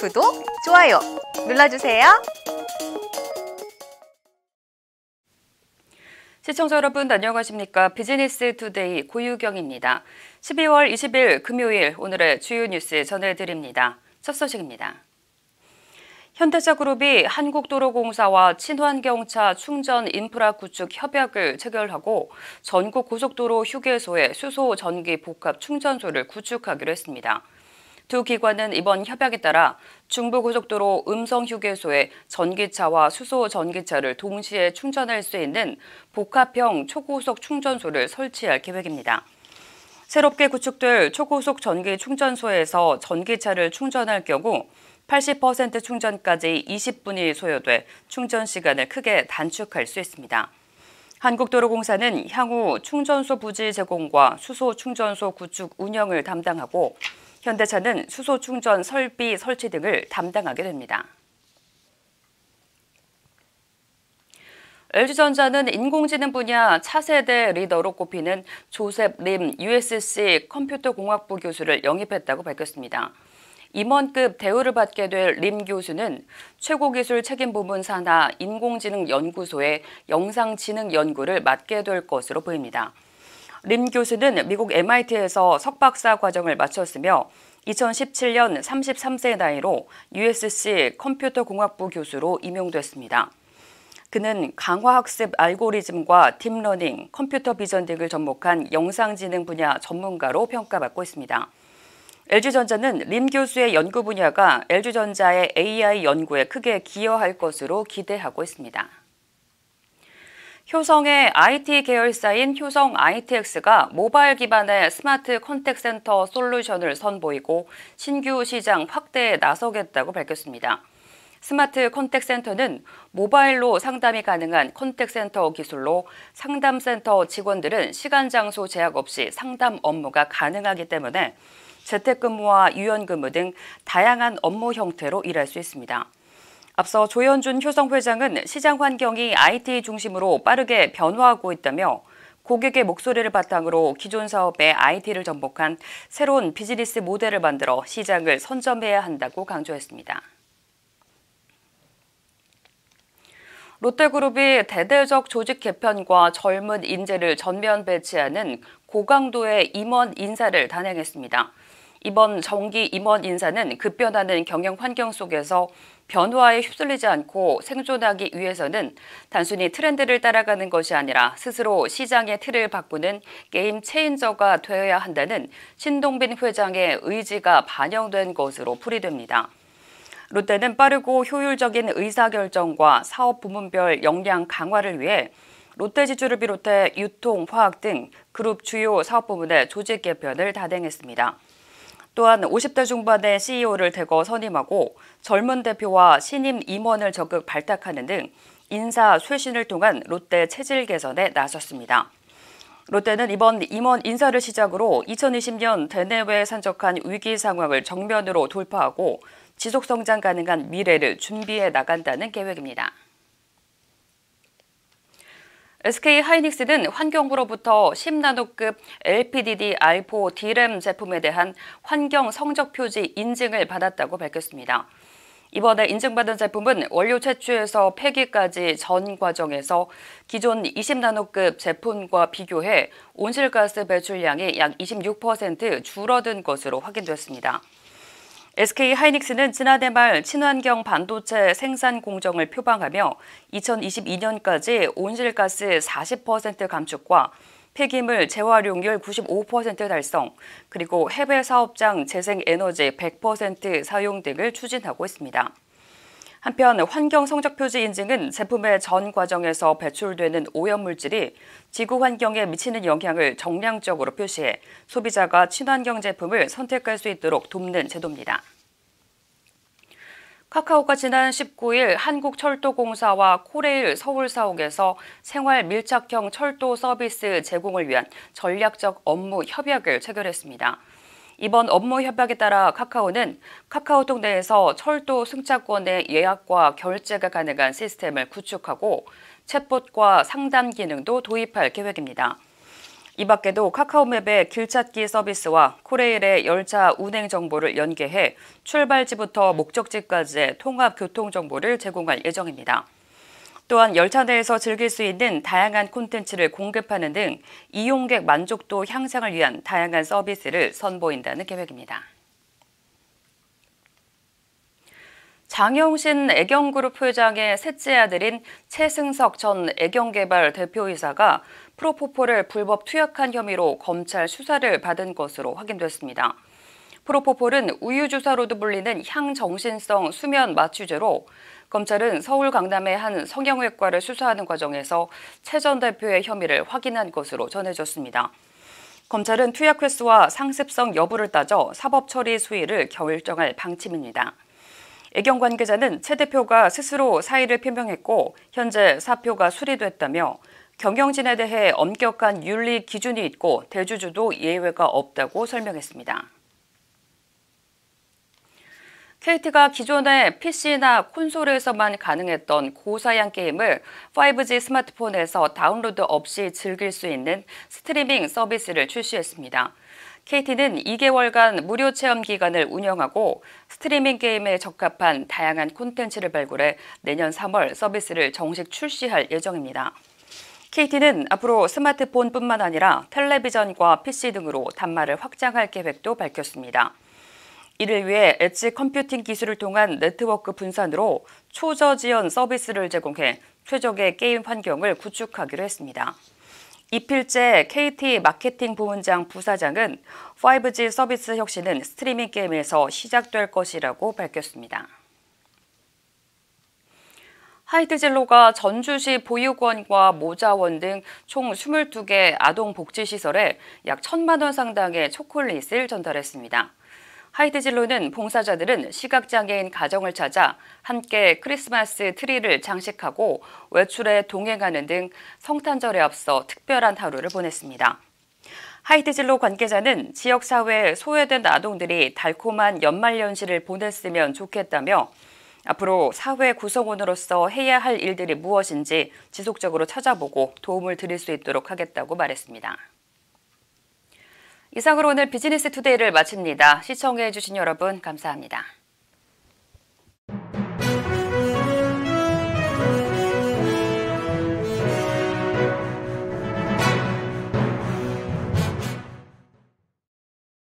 구독, 좋아요 눌러주세요. 시청자 여러분 안녕하십니까. 비즈니스 투데이 고유경입니다. 12월 20일 금요일 오늘의 주요 뉴스 전해드립니다. 첫 소식입니다. 현대차그룹이 한국도로공사와 친환경차 충전 인프라 구축 협약을 체결하고 전국 고속도로 휴게소에 수소 전기 복합 충전소를 구축하기로 했습니다. 두 기관은 이번 협약에 따라 중부고속도로 음성휴게소에 전기차와 수소전기차를 동시에 충전할 수 있는 복합형 초고속 충전소를 설치할 계획입니다. 새롭게 구축될 초고속 전기 충전소에서 전기차를 충전할 경우 80% 충전까지 20분이 소요돼 충전 시간을 크게 단축할 수 있습니다. 한국도로공사는 향후 충전소 부지 제공과 수소 충전소 구축 운영을 담당하고 현대차는 수소 충전 설비 설치 등을 담당하게 됩니다. LG전자는 인공지능 분야 차세대 리더로 꼽히는 조셉 림 USC 컴퓨터공학부 교수를 영입했다고 밝혔습니다. 임원급 대우를 받게 될 림 교수는 최고기술 책임 부문 산하 인공지능 연구소의 영상지능 연구를 맡게 될 것으로 보입니다. 림 교수는 미국 MIT에서 석박사 과정을 마쳤으며 2017년 33세의 나이로 USC 컴퓨터공학부 교수로 임용됐습니다. 그는 강화학습 알고리즘과 딥러닝, 컴퓨터 비전 등을 접목한 영상지능 분야 전문가로 평가받고 있습니다. LG전자는 림 교수의 연구 분야가 LG전자의 AI 연구에 크게 기여할 것으로 기대하고 있습니다. 효성의 IT 계열사인 효성 ITX가 모바일 기반의 스마트 컨택센터 솔루션을 선보이고 신규 시장 확대에 나서겠다고 밝혔습니다. 스마트 컨택센터는 모바일로 상담이 가능한 컨택센터 기술로 상담센터 직원들은 시간 장소 제약 없이 상담 업무가 가능하기 때문에 재택근무와 유연근무 등 다양한 업무 형태로 일할 수 있습니다. 앞서 조현준 효성 회장은 시장 환경이 IT 중심으로 빠르게 변화하고 있다며 고객의 목소리를 바탕으로 기존 사업에 IT를 접목한 새로운 비즈니스 모델을 만들어 시장을 선점해야 한다고 강조했습니다. 롯데그룹이 대대적 조직 개편과 젊은 인재를 전면 배치하는 고강도의 임원 인사를 단행했습니다. 이번 정기 임원 인사는 급변하는 경영 환경 속에서 변화에 휩쓸리지 않고 생존하기 위해서는 단순히 트렌드를 따라가는 것이 아니라 스스로 시장의 틀을 바꾸는 게임 체인저가 되어야 한다는 신동빈 회장의 의지가 반영된 것으로 풀이됩니다. 롯데는 빠르고 효율적인 의사결정과 사업 부문별 역량 강화를 위해 롯데 지주를 비롯해 유통, 화학 등 그룹 주요 사업 부문의 조직 개편을 단행했습니다. 또한 50대 중반의 CEO를 대거 선임하고 젊은 대표와 신임 임원을 적극 발탁하는 등 인사 쇄신을 통한 롯데 체질 개선에 나섰습니다. 롯데는 이번 임원 인사를 시작으로 2020년 대내외에 산적한 위기 상황을 정면으로 돌파하고 지속성장 가능한 미래를 준비해 나간다는 계획입니다. SK 하이닉스는 환경부로부터 10나노급 LPDD R4 DRAM 제품에 대한 환경 성적 표지 인증을 받았다고 밝혔습니다. 이번에 인증받은 제품은 원료 채취에서 폐기까지 전 과정에서 기존 20나노급 제품과 비교해 온실가스 배출량이 약 26% 줄어든 것으로 확인됐습니다. SK 하이닉스는 지난해 말 친환경 반도체 생산 공정을 표방하며 2022년까지 온실가스 40% 감축과 폐기물 재활용률 95% 달성, 그리고 해외 사업장 재생에너지 100% 사용 등을 추진하고 있습니다. 한편 환경 성적 표지 인증은 제품의 전 과정에서 배출되는 오염물질이 지구 환경에 미치는 영향을 정량적으로 표시해 소비자가 친환경 제품을 선택할 수 있도록 돕는 제도입니다. 카카오가 지난 19일 한국철도공사와 코레일 서울사옥에서 생활 밀착형 철도 서비스 제공을 위한 전략적 업무 협약을 체결했습니다. 이번 업무 협약에 따라 카카오는 카카오톡 내에서 철도 승차권의 예약과 결제가 가능한 시스템을 구축하고 챗봇과 상담 기능도 도입할 계획입니다. 이 밖에도 카카오맵의 길찾기 서비스와 코레일의 열차 운행 정보를 연계해 출발지부터 목적지까지의 통합 교통 정보를 제공할 예정입니다. 또한 열차 내에서 즐길 수 있는 다양한 콘텐츠를 공급하는 등 이용객 만족도 향상을 위한 다양한 서비스를 선보인다는 계획입니다. 장영신 애경그룹 회장의 셋째 아들인 최승석 전 애경개발 대표이사가 프로포폴을 불법 투약한 혐의로 검찰 수사를 받은 것으로 확인됐습니다. 프로포폴은 우유주사로도 불리는 향정신성 수면 마취제로 검찰은 서울 강남의 한 성형외과를 수사하는 과정에서 최 전 대표의 혐의를 확인한 것으로 전해졌습니다. 검찰은 투약 횟수와 상습성 여부를 따져 사법 처리 수위를 결정할 방침입니다. 애경 관계자는 최 대표가 스스로 사의를 표명했고 현재 사표가 수리됐다며 경영진에 대해 엄격한 윤리 기준이 있고 대주주도 예외가 없다고 설명했습니다. KT가 기존에 PC나 콘솔에서만 가능했던 고사양 게임을 5G 스마트폰에서 다운로드 없이 즐길 수 있는 스트리밍 서비스를 출시했습니다. KT는 2개월간 무료 체험 기간을 운영하고 스트리밍 게임에 적합한 다양한 콘텐츠를 발굴해 내년 3월 서비스를 정식 출시할 예정입니다. KT는 앞으로 스마트폰뿐만 아니라 텔레비전과 PC 등으로 단말을 확장할 계획도 밝혔습니다. 이를 위해 엣지 컴퓨팅 기술을 통한 네트워크 분산으로 초저지연 서비스를 제공해 최적의 게임 환경을 구축하기로 했습니다. 이필재 KT 마케팅 부문장 부사장은 5G 서비스 혁신은 스트리밍 게임에서 시작될 것이라고 밝혔습니다. 하이트진로가 전주시 보육원과 모자원 등 총 22개 아동복지시설에 약 천만 원 상당의 초콜릿을 전달했습니다. 하이드진로는 봉사자들은 시각장애인 가정을 찾아 함께 크리스마스 트리를 장식하고 외출에 동행하는 등 성탄절에 앞서 특별한 하루를 보냈습니다. 하이드진로 관계자는 지역사회에 소외된 아동들이 달콤한 연말연시를 보냈으면 좋겠다며 앞으로 사회 구성원으로서 해야 할 일들이 무엇인지 지속적으로 찾아보고 도움을 드릴 수 있도록 하겠다고 말했습니다. 이상으로 오늘 비즈니스 투데이를 마칩니다. 시청해 주신 여러분 감사합니다.